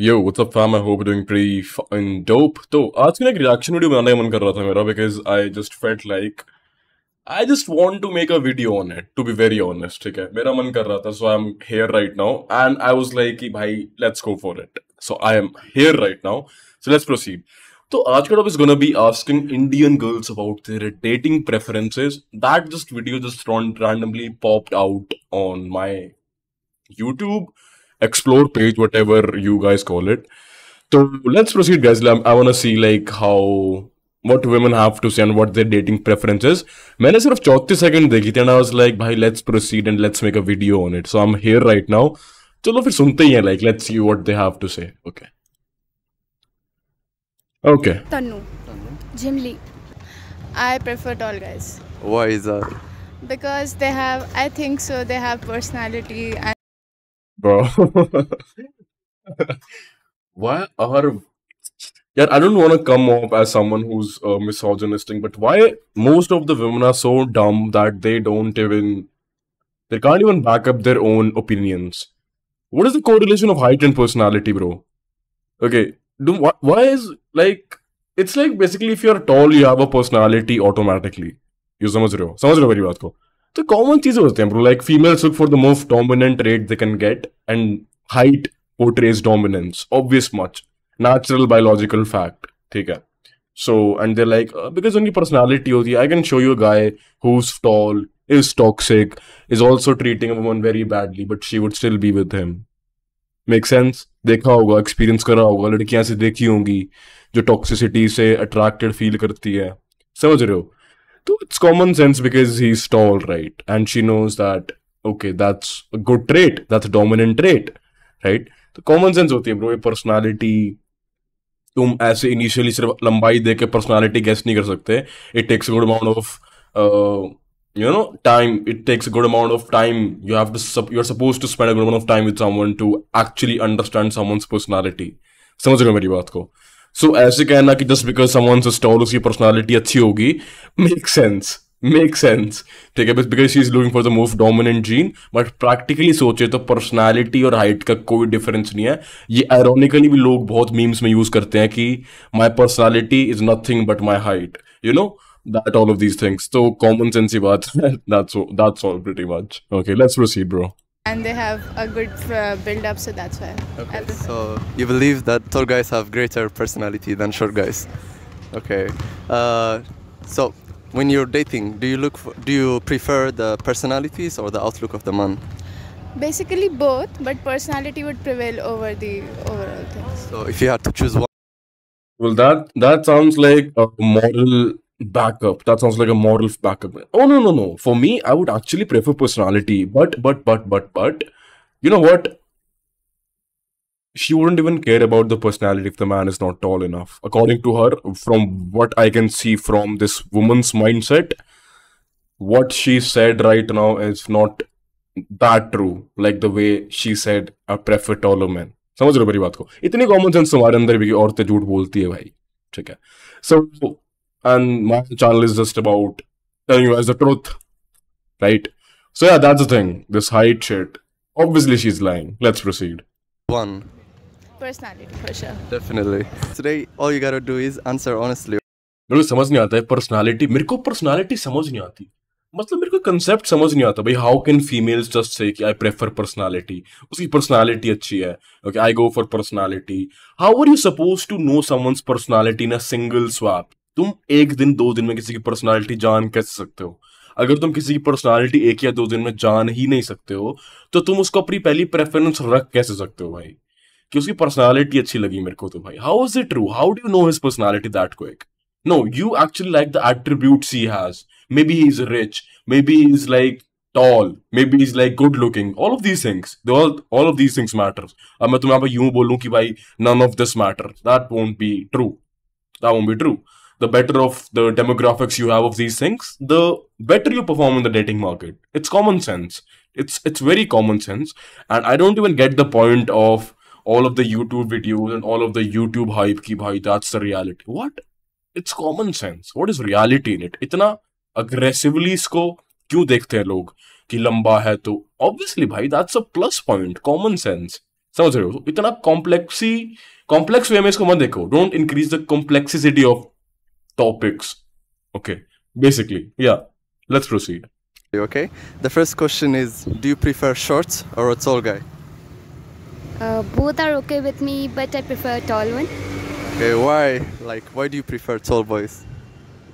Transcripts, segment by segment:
Yo WhatsApp fam I hope doing pre and dope तो आज की एक रिएक्शन वीडियो बनाने का मन कर रहा था मेरा because I just felt like I just want to make a video on it to be very honest ठीक है मेरा मन कर रहा था so I am here right now and I was like कि भाई let's go for it so I am here right now so let's proceed तो आज का topic is gonna be asking Indian girls about their dating preferences that just video just randomly popped out on my YouTube explore page, whatever you guys call it. So let's proceed, guys. I want to see like how what women have to say and what their dating preferences. I सिर्फ 34 second देखी थी and I was like भाई let's proceed and let's make a video on it. So I'm here right now. चलो फिर सुनते like let's see what they have to say. Okay. Okay. Tanu. Jim Lee. I prefer tall guys. Why is that? Because they have, I think so, they have personality and bro. why are yeah, I don't want to come off as someone who's uh, misogynistic, but why most of the women are so dumb that they don't even they can't even back up their own opinions. What is the correlation of height and personality, bro? Okay, do wh- why is like it's like basically if you're tall, you have a personality automatically. You understand रहे हो समझ रहे हो मेरी बात तो common चीजें होती हैं bro like females look for the most dominant trait they can get and height portrays dominance obvious much natural biological fact ठीक है so and they like because उनकी पर्सनैलिटी होती है I can show you guy who is tall is toxic is also treating woman very badly but she would still be with him make sense देखा होगा experience करा होगा लड़कियां से देखी होंगी जो टॉक्सिसिटी से अट्रैक्टेड फील करती है समझ रहे हो So it's common sense because he's tall, right? And she knows that, okay, that's a good trait. That's a dominant trait, right? तो कॉमन सेंस होती है ब्रो ये पर्सनालिटी तुम ऐसे इनिशियली सिर्फ लंबाई दे के पर्सनालिटी गैस नहीं कर सकते it takes good amount of you know time it takes a good amount of time you have to sup- you're supposed to spend a good amount of time with someone to actually understand someone's personality समझ रहे हो मेरी बात को सो ऐसे कहना कि just because someone से स्टॉल उसकी पर्सनैलिटी अच्छी होगी मेक सेंस मेक सेंस ठीक है बस because she is looking for the most dominant gene but practically सोचे तो पर्सनैलिटी और हाइट का कोई डिफरेंस नहीं है ये आयरोनिकली भी लोग बहुत मीम्स में यूज करते हैं कि my personality is nothing but my height you know that all of these things तो कॉमन सेंस ही बात है that's all pretty much okay let's proceed bro and they have a good uh, build up, so that's why. Okay. So you believe that tall guys have greater personality than short guys? Okay. Uh, so when you're dating, do you look for, do you prefer the personalities or the outlook of the man? Basically both, but personality would prevail over the overall things. So if you had to choose one. Well, that that sounds like a moral backup. That sounds like a moral backup. Oh no, no, no. For me, I would actually prefer personality. But but but but but you know what? She wouldn't even care about the personality if the man is not tall enough. According to her, from what I can see from this woman's mindset, what she said right now is not that true. Like the way she said, I prefer taller men. समझ रहे हो मेरी बात को इतनी common sense हमारे अंदर भी औरतें झूठ बोलती है भाई ठीक है सो so, and my channel is just about telling you guys the truth, right? So yeah, that's the thing. This height shit. Obviously, she's lying. Let's proceed. One. Personality for sure. Definitely. Today, all you gotta do is answer honestly. मेरे समझ नहीं आता है personality. मेरे को personality समझ नहीं आती मतलब मेरे को concept समझ नहीं आता भाई how can females just say कि I prefer personality. उसकी personality अच्छी है Okay, I go for personality. How are you supposed to know someone's personality in a single swap? तुम एक दिन दो दिन में किसी की पर्सनालिटी जान कैसे सकते हो अगर तुम किसी की पर्सनालिटी एक या दो दिन में जान ही नहीं सकते हो तो तुम उसको अपनी पहली प्रेफरेंस रख कैसे सकते हो भाई कि उसकी पर्सनालिटी अच्छी लगी मेरे को तो भाई how is it true how do know his personality that quick no you actually like the attribute he has maybe is rich maybe is like tall maybe is like good looking all of these things all of these things matter अब मैं तुम्हें यहां पर यूं बोलूं कि भाई none of this matter that won't be true that won't be true the better of the demographics you have of these things, the better you perform in the dating market. It's common sense. It's it's very common sense. And I don't even get the point of all of the YouTube videos and all of the YouTube hype ki bhai, that's the reality. What? It's common sense. What is reality in it? Itna aggressively इसको kyu dekhte हैं log ki lamba hai to obviously, भाई that's a plus point. Common sense. समझ रहे हो इतना कॉम्प्लेक्सी complex वे में इसको मत देखो don't increase the complexity of topics. Okay, basically, yeah. Let's proceed. Okay. The first question is: Do you prefer shorts or a tall guy? Uh, both are okay with me, but I prefer a tall one. Okay, why? Like, why do you prefer tall boys?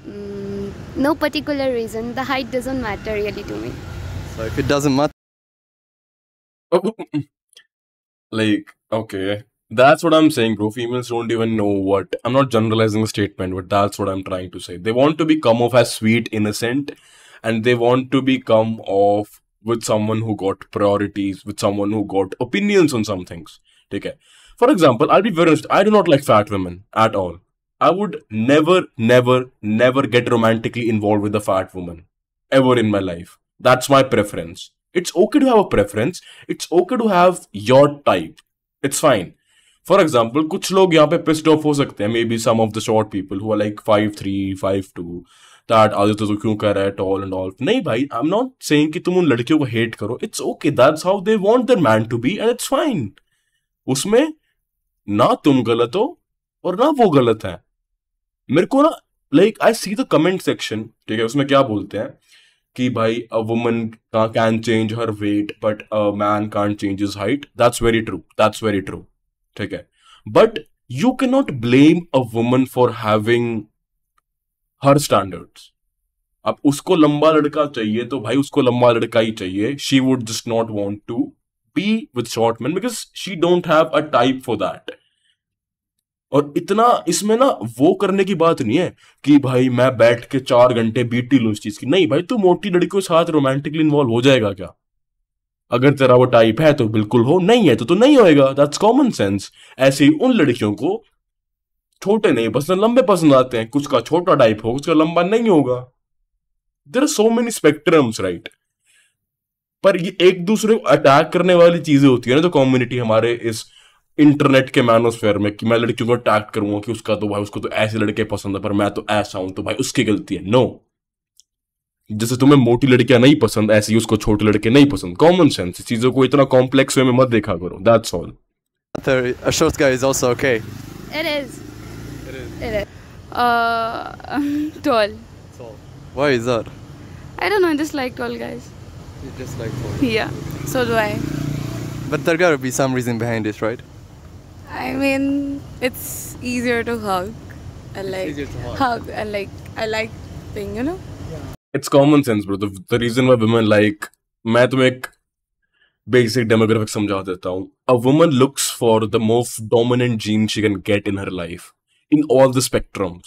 Mm, no particular reason. The height doesn't matter really to me. So if it doesn't matter, oh, mm, mm. like okay, that's what I'm saying, bro. Females don't even know what. I'm not generalizing the statement, but that's what I'm trying to say. They want to be come off as sweet, innocent, and they want to be come off with someone who got priorities, with someone who got opinions on some things. Take care. For example, I'll be very honest. I do not like fat women at all. I would never, never, never get romantically involved with a fat woman ever in my life. That's my preference. It's okay to have a preference. It's okay to have your type. It's fine. For example कुछ लोग यहाँ पे pissed off हो सकते हैं maybe some of the short people हुआ like five three five two that आज तो क्यों कर रहा है टॉल एंड ऑल नहीं भाई आई एम नॉट से तुम उन लड़कियों को हेट करो it's okay that's how they want their man to be and it's fine उसमें ना तुम गलत हो और ना वो गलत है मेरे को ना like I see the comment section ठीक है उसमें क्या बोलते हैं कि भाई a woman can change her weight but a man can't change his height that's very true that's very true ठीक है but you can not blame a woman for having her standards अब उसको लंबा लड़का चाहिए तो भाई उसको लंबा लड़का ही चाहिए she would just not want to be with short man because she don't have a type for that और इतना इसमें ना वो करने की बात नहीं है कि भाई मैं बैठ के चार घंटे बीटी लू इस चीज की नहीं भाई तू मोटी लड़की के साथ रोमांटिकली इन्वॉल्व हो जाएगा क्या अगर तेरा वो टाइप है तो बिल्कुल हो नहीं है तो तो नहीं होएगा दैट्स कॉमन सेंस ऐसे ही उन लड़कियों को छोटे नहीं पसंद लंबे पसंद आते हैं कुछ का छोटा टाइप हो कुछ का लंबा नहीं होगा there are so many spectrums right पर ये एक दूसरे को अटैक करने वाली चीजें होती है ना तो कम्युनिटी हमारे इस इंटरनेट के मैनोस्फेयर में कि मैं लड़कियों को अटैक करूंगा कि उसका तो भाई उसको तो ऐसे लड़के पसंद है पर मैं तो ऐसा हूं तो भाई उसकी गलती है नो no. जैसे तुम्हें मोटी लड़कियां नहीं पसंद ऐसे ही उसको छोटे लड़के नहीं पसंद कॉमन सेंस चीजों को इतना कॉम्प्लेक्स वे में मत देखा करो that's all a short guy is also okay it is it is, it is. Uh, tall tall why is that i don't know i just like tall guys just like tall yeah so do i but there got to be some reason behind this, right i mean it's easier to hug and like easier to hug. and like i like being you know it's common sense, bro. The, the reason why women like मैं basic एक basic demographic समझा देता हूँ a woman looks for the most dominant gene she can get in her life in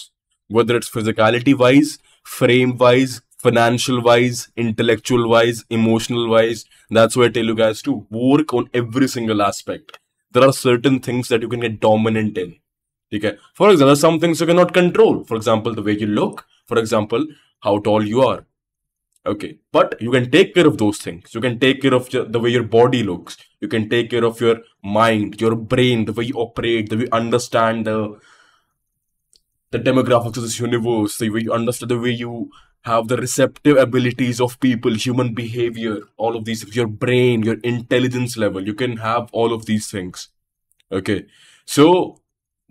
whether it's physicality wise, frame wise, financial wise, intellectual wise, emotional wise. That's why I tell you guys to work on every single aspect. There are certain things that you can get dominant in. Okay. For example, some things you cannot control. For example, the way you look. For example, how tall you are okay but you can take care of those things you can take care of the way your body looks you can take care of your mind your brain the way you operate the way you understand the the demographics of this universe the way you understand the way you have the receptive abilities of people human behavior all of these your brain your intelligence level you can have all of these things okay so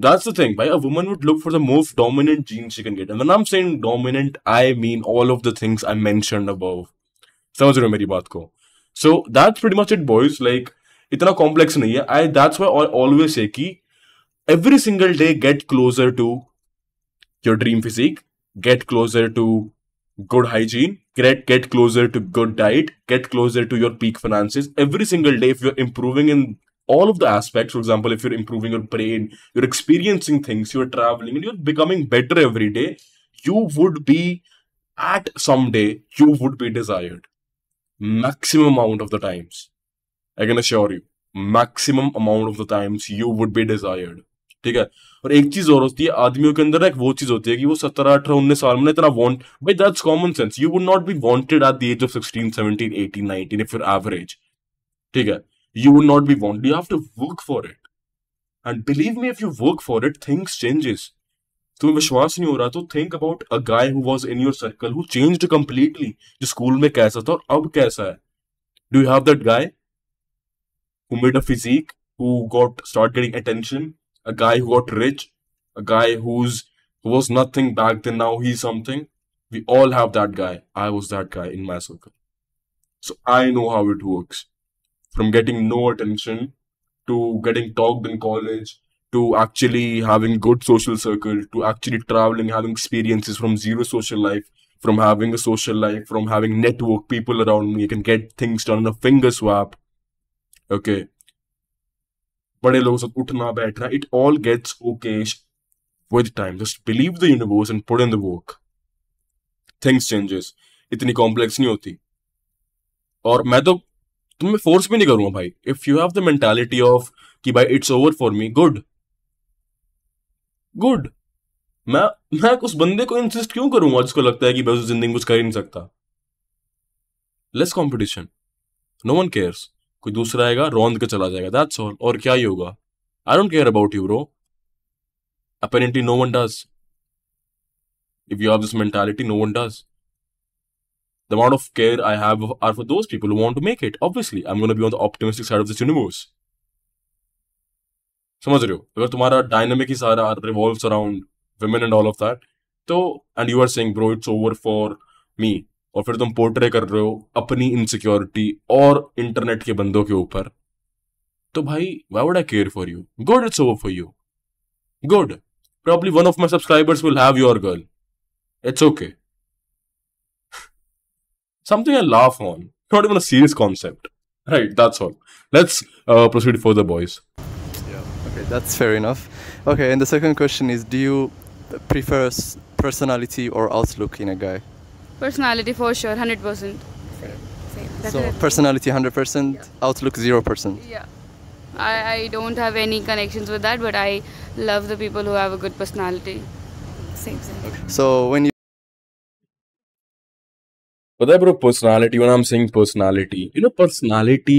that's the thing, right? A woman would look for the most dominant genes she can get. And when I'm saying dominant, I mean all of the things I mentioned above. Samajh rahe meri baat ko. So that's pretty much it, boys. Like, it's not complex. Nahi hai. that's why I always say ki, every single day get closer to your dream physique, get closer to good hygiene, get get closer to good diet, get closer to your peak finances. Every single day, if you're improving in all of the aspects. For example, if you're improving your brain, you're experiencing things, you're traveling, and you're becoming better every day, you would be at someday, you would be desired. Maximum amount of the times. I can assure you. maximum amount of the times you would be desired. ठीक है और एक चीज और होती है आदमियों के अंदर एक वो चीज होती है कि वो सत्रह अठारह उन्नीस साल में इतना वांट भाई that's common sense you would not be wanted at the age of sixteen seventeen eighteen nineteen if average ठीक है you will not be wanted. You have to work for it. And believe me, if you work for it, things changes. तुम्हें विश्वास नहीं हो रहा तो think about a guy who was in your circle who changed completely जो school में कैसा था और अब कैसा है do you have that guy who made a physique who got start getting attention a guy who got rich a guy whose who was nothing back then now he something we all have that guy I was that guy in my circle so I know how it works from getting no attention to getting talked in college to actually having good social circle to actually traveling having experiences from zero social life from having a social life from having network people around me you can get things done in a finger swap okay बड़े लोगों से उठना बैठना it all gets okay with time just believe the universe and put in the work things changes इतनी complex नहीं होती और मैं तो तो मैं फोर्स भी नहीं करूंगा भाई if you have the mentality of कि भाई it's over for me good good मैं मैं उस बंदे को इंसिस्ट क्यों करूंगा जिसको लगता है कि भाई उस जिंदगी कुछ कर ही नहीं सकता less competition no one cares कोई दूसरा आएगा रौंद के चला जाएगा दैट्स ऑल और क्या ही होगा I don't care about you bro apparently no one does if you have this mentality no one does the amount of care I have are for those people who want to make it. Obviously, I'm going to be on the optimistic side of this universe. समझ रहे हो अगर तुम्हारा dynamic ही सारा revolves around women and all of that तो and you are saying bro it's over for me और फिर तुम पोर्ट्रे कर रहे हो अपनी इनसिक्योरिटी और इंटरनेट के बंदों के ऊपर तो भाई why would I care for you good it's over for you good probably one of my subscribers will have your girl it's okay something I laugh on, not even a serious concept. Right, that's all. Let's uh, proceed further, boys. Yeah, okay, that's fair enough. Okay, and the second question is do you prefer personality or outlook in a guy? Personality for sure, 100%. Same. Same. So, personality 100%, yeah. outlook 0%. Yeah. I, I don't have any connections with that, but I love the people who have a good personality. Same, same. Okay. So, when you पता है bro personality one I am saying personality you know personality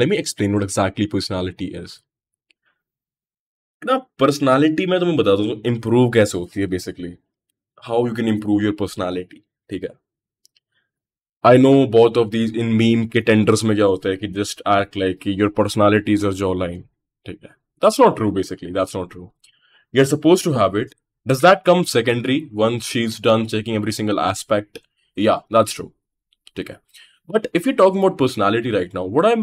let me explain what exactly personality is ना personality मैं तुम्हें बता दूँ improve कैसे होती है basically how you can improve your personality ठीक है I know both of these in meme के टेंडर्स में क्या होता है कि just act like your personality is a jawline ठीक है that's not true basically that's not true you are suppose to have it does that come secondary once she is done checking every single aspect या that's true ठीक है but if you talk about personality right now what I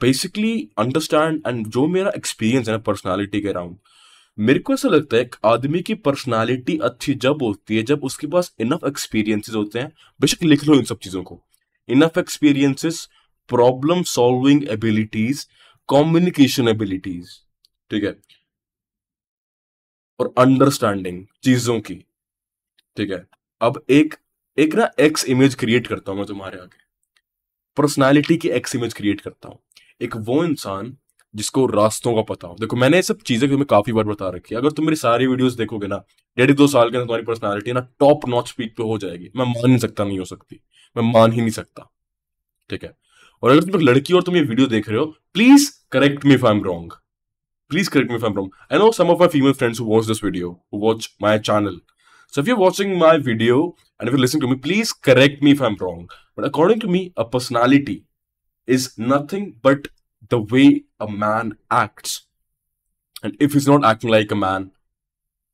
basically understand and जो मेरा experience है ना personality के around मेरे को ऐसा लगता है एक आदमी की पर्सनैलिटी अच्छी जब होती है जब उसके पास इनफ एक्सपीरियंसेस होते हैं बेशक लिख लो इन सब चीज़ों को enough experiences problem solving abilities communication abilities ठीक है और अंडरस्टैंडिंग चीज़ों की ठीक है अब एक एक ना एक्स इमेज क्रिएट करता हूं मैं तुम्हारे आगे पर्सनालिटी की एक्स इमेज क्रिएट करता हूं एक वो इंसान जिसको रास्तों का पता हो देखो मैंने ये सब चीजें तुम्हें काफी बार बता रखी है अगर तुम मेरी सारी वीडियोस देखोगे ना डेढ़ दो साल के अंदर तुम्हारी पर्सनैलिटी ना टॉप नॉच पीक पे हो जाएगी मैं मान नहीं सकता नहीं हो सकती मैं मान ही नहीं सकता ठीक है और अगर तुम एक लड़की और तुम ये वीडियो देख रहे हो please correct me I am wrong please correct me I am wrong I know some of my female friends watch this video watch my channel So if you're watching my video and if you're listening to me, please correct me if I'm wrong. But according to me, a personality is nothing but the way a man acts. And if he's not acting like a man,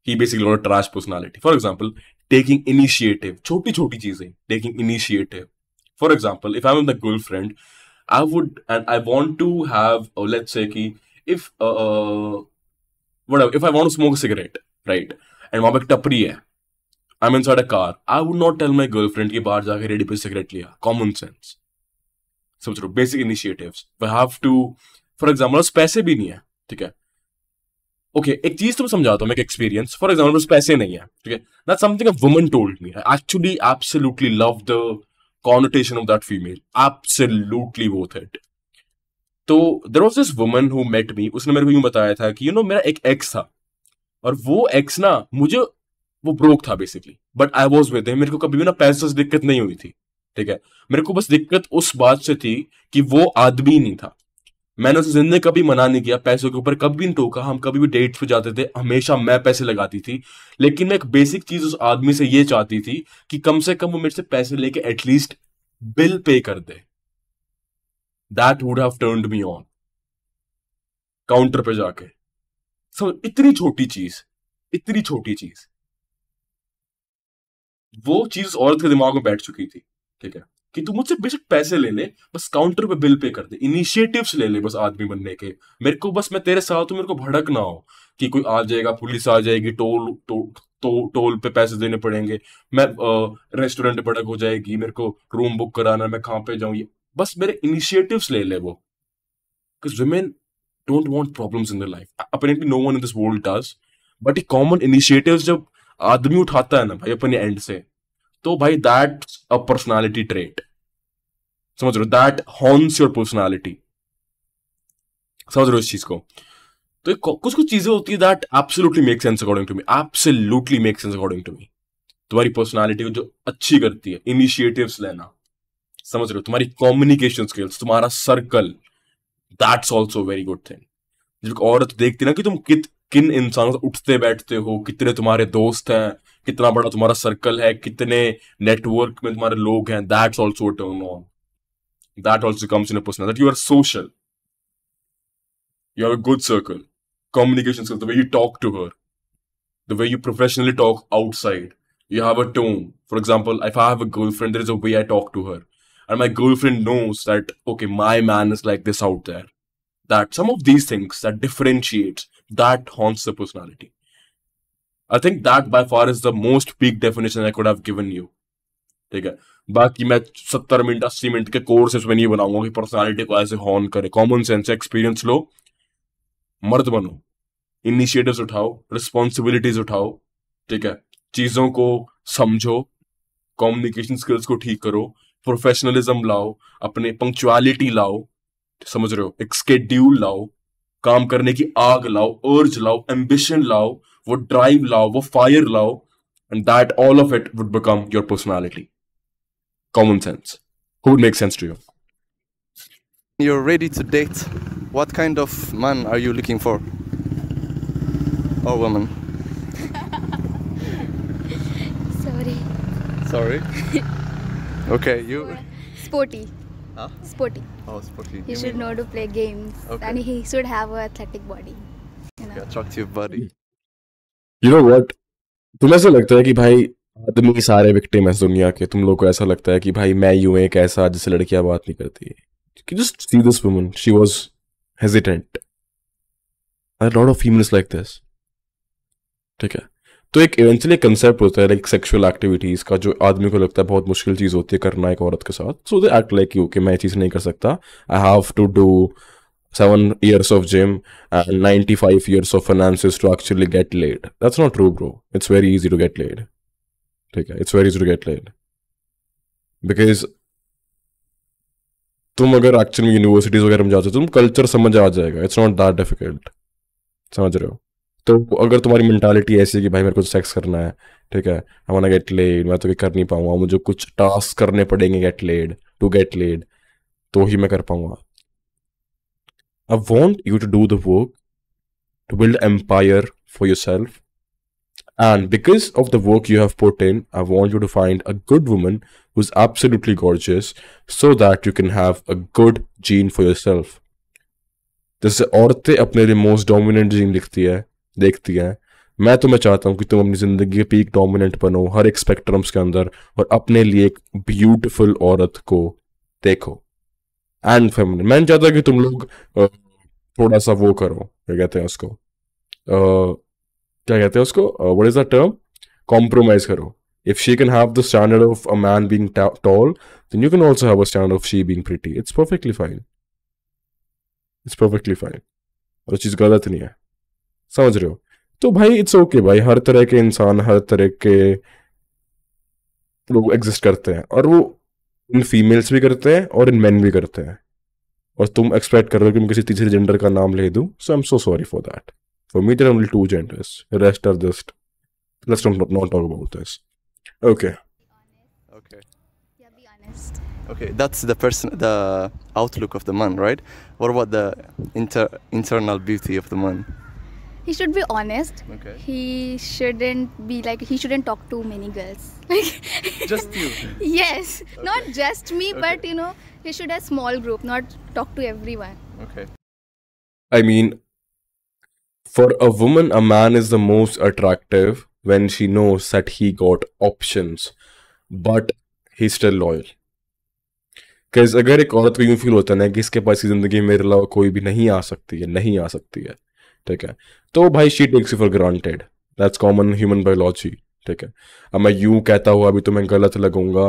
he basically got a trash personality. For example, taking initiative. Choti choti cheesing. Taking initiative. For example, if I'm with a girlfriend, I would and I want to have, oh, let's say, ki, if uh, uh, whatever, if I want to smoke a cigarette, right? And वहाँ पे टपरी है I mean side a car I would not tell my girlfriend की बाहर जाकर ready पे cigarette लिया common sense समझ लो basic initiatives we have to for example पैसे भी नहीं है ठीक है ओके okay, एक चीज तो मैं समझाता हूँ मैं एक एक्सपीरियंस फॉर एग्जाम्पल बस पैसे नहीं है ठीक है that something a woman told me I actually absolutely love the connotation of that female absolutely वो थेट तो there was this woman who met me उसने मेरे को यूं बताया था कि यू you नो know, मेरा एक एक्स था और वो एक्स ना मुझे वो ब्रोक था basically but I was with मेरे को कभी भी ना पैसों से दिक्कत नहीं हुई थी ठीक है मेरे को बस दिक्कत उस बात से थी कि वो आदमी नहीं था मैंने उसे जिंदगी कभी मना नहीं किया पैसों के ऊपर कभी नहीं टोका हम कभी भी डेट पे जाते थे हमेशा मैं पैसे लगाती थी लेकिन मैं एक बेसिक चीज उस आदमी से ये चाहती थी कि कम से कम वो मेरे से पैसे लेके एटलीस्ट बिल पे कर दे that would have turned me on counter पे जाके सब इतनी छोटी चीज इतनी छोटी चीज वो चीज औरत के दिमाग में बैठ चुकी थी ठीक है कि तू मुझसे बेशक पैसे ले ले बस काउंटर पे बिल पे कर दे इनिशिएटिव ले ले बस आदमी बनने के मेरे को बस मैं तेरे साथ हूँ मेरे को भड़क ना हो कि कोई आ जाएगा पुलिस आ जाएगी टोल टो, तो टोल पे पैसे देने पड़ेंगे मैं रेस्टोरेंट भड़क हो जाएगी मेरे को रूम बुक कराना मैं कहाँ पे जाऊँ बस मेरे इनिशिएटिव्स ले ले वो because women don't want problems in the life apparently no one in this world does but ये कॉमन इनिशिएटिव्स जब आदमी उठाता है ना भाई अपने एंड से तो भाई दैट अ पर्सनालिटी ट्रेट समझ रहे हो दैट हॉन्स योर पर्सनालिटी समझ रहे हो इस चीज को तो कुछ कुछ चीजें होती है that absolutely make sense according to me absolutely make sense according to me तुम्हारी पर्सनालिटी को जो अच्छी करती है इनिशिएटिव लेना समझ रहे हो तुम्हारी कम्युनिकेशन स्किल्स तुम्हारा circle that's also very good thing जब औरत देखती ना कि तुम कित किन इंसानों से उठते बैठते हो कितने तुम्हारे दोस्त हैं कितना बड़ा तुम्हारा सर्कल है कितने नेटवर्क में तुम्हारे लोग हैं that's also turn on that also comes in person that you are social you have a good circle communication skill the way you talk to her the way you professionally talk outside you have a tone for example if I have a girlfriend there is a way I talk to her and my girlfriend knows that okay my man is like this out there that some of these things that differentiates that haunts the personality. I think that by far is the most peak definition I could have given you. ठीक है बाकी मैं सत्तर minute अस्सी minute के course इसमें नहीं बनाऊंगा कि पर्सनालिटी को ऐसे हॉर्न करे कॉमन सेंस एक्सपीरियंस लो मर्द बनो इनिशिएटिव्स उठाओ रिस्पॉन्सिबिलिटीज उठाओ ठीक है चीजों को समझो कम्युनिकेशन स्किल्स को ठीक करो प्रोफेशनलिज्म लाओ अपने पंक्चुअलिटी लाओ समझ रहे हो एक स्केड्यूल लाओ काम करने की आग लाओ अर्ज लाओ एम्बिशन लाओ वो ड्राइव लाओ वो फायर लाओ and that all of it would become your personality common sense who make sense to you you ready to date what kind of man are you looking for और woman sorry sorry okay Huh? Sporty. Oh, sporty. He you should mean... know to play games, okay. and he should have an athletic body. You know? Attractive body. You know what? तुम्हें ऐसा लगता है कि भाई आदमी सारे victim हैं दुनिया के तुम लोग को ऐसा लगता है कि भाई मैं यूं एक ऐसा जिससे लड़कियां बात नहीं करती कि just see this woman she was hesitant a lot of females like this ठीक है तो एक इवेंचुअली कंसेप्ट होता है लाइक सेक्सुअल एक्टिविटीज़ का जो आदमी को लगता है बहुत मुश्किल चीज़ होती है करना एक औरत के साथ so they act like you कि मैं ये चीज़ नहीं कर सकता I have to do seven years of gym and ninety five years of of to actually get get that's not true bro it's very easy to get get ठीक है it's very easy to get laid. Because तुम अगर actually universities वगैरह में जाते हो तो तुम कल्चर समझ आ जाएगा इट्स नॉट दैट डिफिकल्ट समझ रहे हो तो अगर तुम्हारी मैंटालिटी ऐसी है कि भाई मेरे को सेक्स करना है ठीक है आई वाना गेट लेड मैं तो कर नहीं पाऊंगा मुझे कुछ टास्क करने पड़ेंगे get laid to get laid तो ही मैं कर पाऊंगा I want you to do the work to build empire for yourself of the work you have put in I want you to find a good woman who is who's gorgeous so that you can have a good gene for yourself जैसे औरतें अपने लिए most dominant gene लिखती है देखती हैं मैं तुम्हें तो चाहता हूँ कि तुम अपनी ज़िंदगी के पीक डोमिनेंट बनो हर एक स्पेक्ट्रम्स के अंदर और अपने लिए एक ब्यूटिफुल औरत को देखो एंड फेमिनिन मैं चाहता कि तुम लोग थोड़ा सा वो करो क्या कहते हैं उसको क्या कहते हैं उसको what is the term compromise करो if she can have the standard of a man being tall then you can also have a standard of she being pretty it's perfectly fine it's perfectly fine और चीज़ गलत नहीं है समझ रहे हो तो भाई इट्स ओके okay भाई हर तरह के इंसान हर तरह के लोग एग्जिस्ट करते हैं और वो इन फीमेल्स भी करते हैं और इन मैन भी करते हैं और तुम एक्सपेक्ट कर रहे हो कि मैं किसी तीसरे जेंडर का नाम ले दूँ so I am so sorry for that for me there only two genders rest are just let's not not talk about this okay Okay, that's the person, the outlook of the man, right? What about the inter internal beauty of the man? he should be honest okay he shouldn't be like he shouldn't talk to many girls like just you yes okay. not just me okay. but you know he should have small group not talk to everyone okay i mean for a woman a man is the most attractive when she knows that he got options but he's still loyal because अगर एक औरत को यूं feel होता है ना कि इसके पास इस जिंदगी मेरे अलावा कोई भी नहीं आ सकती है नहीं आ सकती है ठीक है तो भाई she takes you for granted that's common human biology ठीक है अब मैं यू कहता हूं अभी तो मैं गलत लगूंगा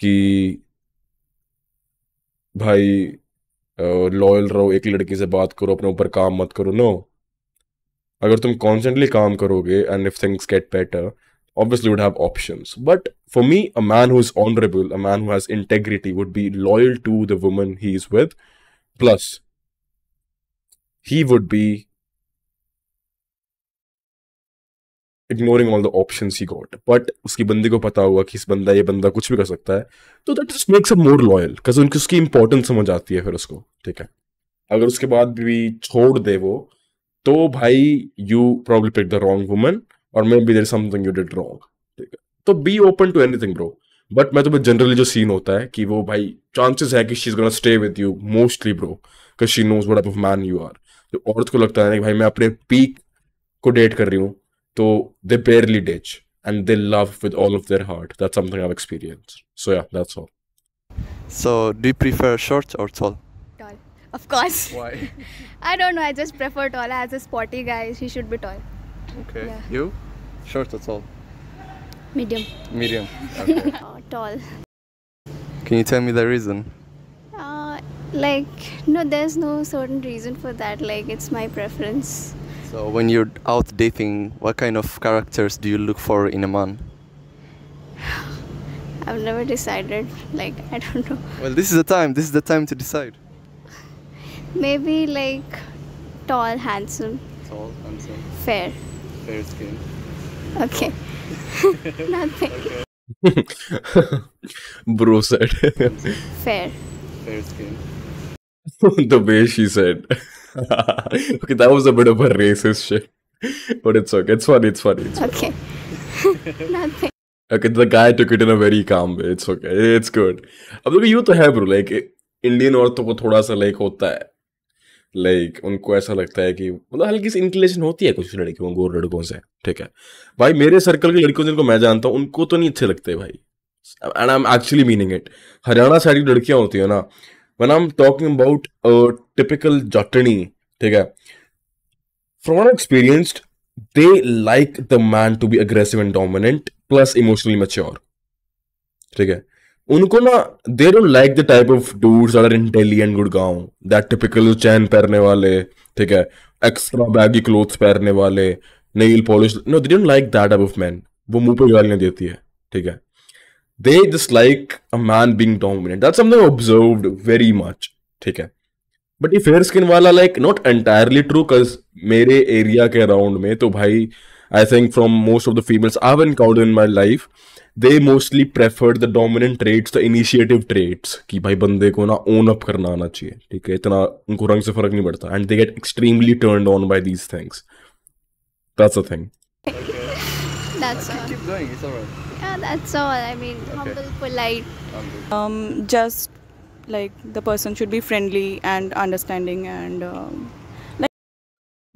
कि भाई लॉयल रहो एक लड़की से बात करो अपने ऊपर काम मत करो नो अगर तुम कॉन्स्टेंटली काम करोगे and if things get better obviously would have option but for me a man who is honourable a man has integrity would be loyal to the woman he is with plus he would be ignoring all the option he got but उसकी बंदी को पता हुआ कि इस बंदा ये बंदा कुछ भी कर सकता है तो that just makes a more loyal because उनकी उसकी इंपॉर्टेंस समझ आती है फिर उसको ठीक है अगर उसके बाद भी छोड़ दे वो तो भाई you probably pick the wrong woman और maybe there something you did wrong ठीक है तो be open to anything bro but मैं तो मैं जनरली जो सीन होता है कि वो भाई चांसेस है कि she is gonna stay with you mostly bro because she knows what of man you are जो औरत को लगता है ना कि भाई मैं अपने पीक को डेट कर रही हूँ though they barely ditch and they love with all of their heart. That's something I've experienced. So yeah, that's all. So do you prefer short or tall? Tall, of course. Why? I don't know. I just prefer tall. As a sporty guy, he should be tall. Okay. Yeah. You? Short or tall? Medium. Medium. Okay. oh, tall. Can you tell me the reason? Uh, like no, there's no certain reason for that. Like it's my preference. So when you're out dating, what kind of characters do you look for in a man? I've never decided. Like I don't know. Well, this is the time. This is the time to decide. Maybe like tall, handsome. Tall, handsome. Fair. Fair skin. Okay. Nothing. Okay. Bro said. Fair. Fair skin. the way she said. okay, that was a bit of a racist shit. But it's okay. It's funny. It's funny. It's okay. Funny. Nothing. Okay, the guy took it in a very calm way. It's okay. It's good. अब देखो you तो है bro like Indian औरतों को थोड़ा सा like होता है लाइक उनको ऐसा लगता है कि मतलब हल्की सी इंक्लेशन होती है कुछ लड़कियों को लड़कों से ठीक है भाई मेरे सर्कल के लड़कियों जिनको मैं जानता हूँ उनको तो नहीं अच्छे लगते भाई and I am actually meaning it Haryana side की लड़कियाँ होती है ना when I'm talking about a typical Jatani, okay, from what I experienced, they like the man to be aggressive and dominant plus emotionally mature. ठीक है उनको ना they don't like the type of dudes are in Delhi and Gurgaon that typical chain पहनने वाले ठीक है extra baggy clothes पहनने वाले nail polish no they don't like that type of man वो मुंह पे गालियां देती है ठीक है they dislike a man being dominant. That's something I observed very much. ठीक है बट ये फेयर स्किन वाला like not entirely true cause मेरे एरिया के अराउंड में तो भाई I think from most of the females I have cowed in my life they mostly prefer the dominant traits the initiative traits कि भाई बंदे को ना ओन अप करना आना चाहिए ठीक है इतना उनको रंग से फर्क नहीं पड़ता and they get extremely turn on by these things that's a thing That's Keep going. It's all right. that's all. I mean, okay. humble, polite. Um, just like the person should be friendly and understanding and. Um, like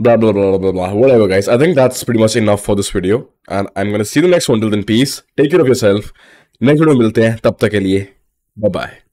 Blah blah blah blah blah. Whatever, guys. I think that's pretty much enough for this video, and I'm gonna see you the next one. Till then, peace. Take care of yourself. Next video, milte Bye bye.